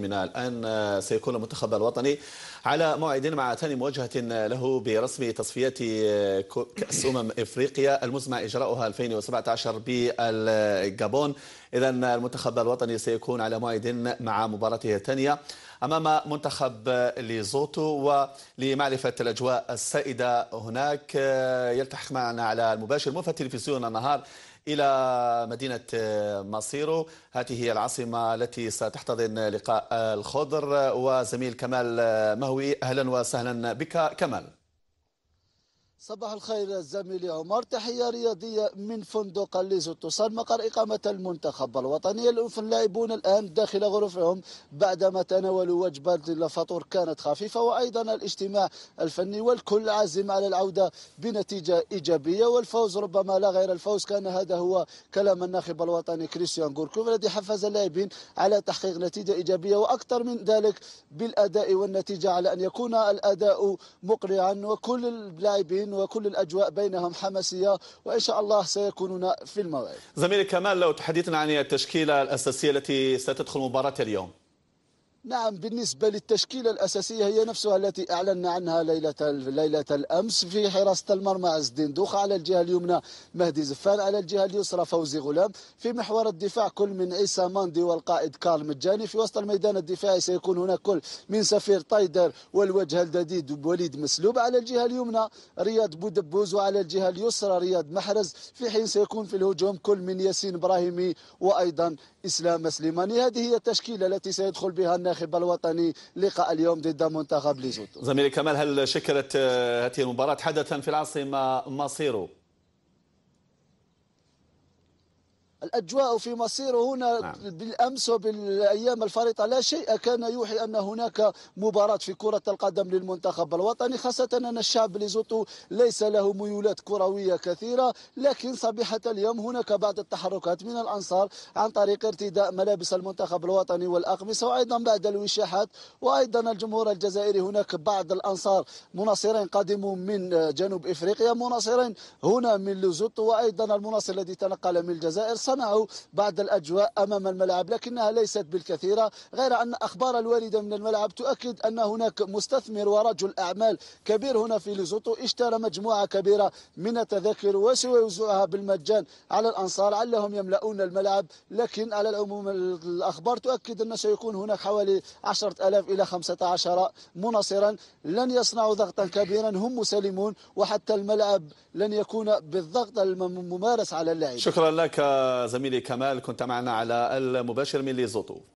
من الآن آه، سيكون المنتخب الوطني على موعد مع ثاني مواجهة آه، له برسم تصفيات آه، كأس أمم إفريقيا المزمع إجراؤها 2017 بالجابون إذا المنتخب الوطني سيكون على موعد مع مباراته الثانية أمام منتخب ليزوتو ولمعرفة الأجواء السائدة هناك يلتحق معنا على المباشر موفى تلفزيون النهار إلى مدينة مصيرو هذه هي العاصمة التي ستحتضن لقاء الخضر وزميل كمال مهوي أهلا وسهلا بك كمال صباح الخير زميلي عمر تحية رياضية من فندق الليزو توسان مقر إقامة المنتخب الوطني الأنف اللاعبون الآن داخل غرفهم بعدما تناولوا وجبة الفطور كانت خفيفة وأيضا الاجتماع الفني والكل عازم على العودة بنتيجة إيجابية والفوز ربما لا غير الفوز كان هذا هو كلام الناخب الوطني كريستيان غوركوف الذي حفز اللاعبين على تحقيق نتيجة إيجابية وأكثر من ذلك بالأداء والنتيجة على أن يكون الأداء مقنعا وكل اللاعبين وكل الأجواء بينهم حماسية وإن شاء الله سيكونون في الموعد زميلي كمال لو تحدثنا عن التشكيلة الأساسية التي ستدخل مباراة اليوم نعم بالنسبة للتشكيلة الأساسية هي نفسها التي أعلنا عنها ليلة ليلة الأمس في حراسة المرمى عز الدين دوخة على الجهة اليمنى مهدي زفان على الجهة اليسرى فوزي غلام في محور الدفاع كل من عيسى ماندي والقائد كارل مجاني في وسط الميدان الدفاعي سيكون هناك كل من سفير طايدر والوجه الجديد وليد مسلوب على الجهة اليمنى رياض بودبوز وعلى الجهة اليسرى رياض محرز في حين سيكون في الهجوم كل من ياسين إبراهيمي وأيضا إسلام سليماني هذه هي التشكيلة التي سيدخل بها النهائي المنتخب الوطني لقاء اليوم ضد منتخب ليزوتو زميلي كمال هل شكلت آه، هذه المباراة حدثا في العاصمة مصيرو؟ الأجواء في مصير هنا نعم. بالأمس وبالأيام الفريطة لا شيء كان يوحي أن هناك مباراة في كرة القدم للمنتخب الوطني خاصة أن الشعب ليزوتو ليس له ميولات كروية كثيرة لكن صبيحة اليوم هناك بعض التحركات من الأنصار عن طريق ارتداء ملابس المنتخب الوطني والأقمصة وأيضا بعد الوشاحات وأيضا الجمهور الجزائري هناك بعض الأنصار مناصرين قادموا من جنوب إفريقيا مناصرين هنا من لوزوتو وأيضا المناصر الذي تنقل من الجزائر صنعوا بعض الأجواء أمام الملعب لكنها ليست بالكثيرة غير أن أخبار الواردة من الملعب تؤكد أن هناك مستثمر ورجل أعمال كبير هنا في ليزوتو اشترى مجموعة كبيرة من التذاكر وسيوزعها بالمجان على الأنصار علهم يملؤون الملعب لكن على العموم الأخبار تؤكد أن سيكون هناك حوالي 10000 إلى 15 مناصرا لن يصنعوا ضغطا كبيرا هم مسلمون وحتى الملعب لن يكون بالضغط الممارس على اللاعب شكرا لك زميلي كمال كنت معنا على المباشر من ليزوتو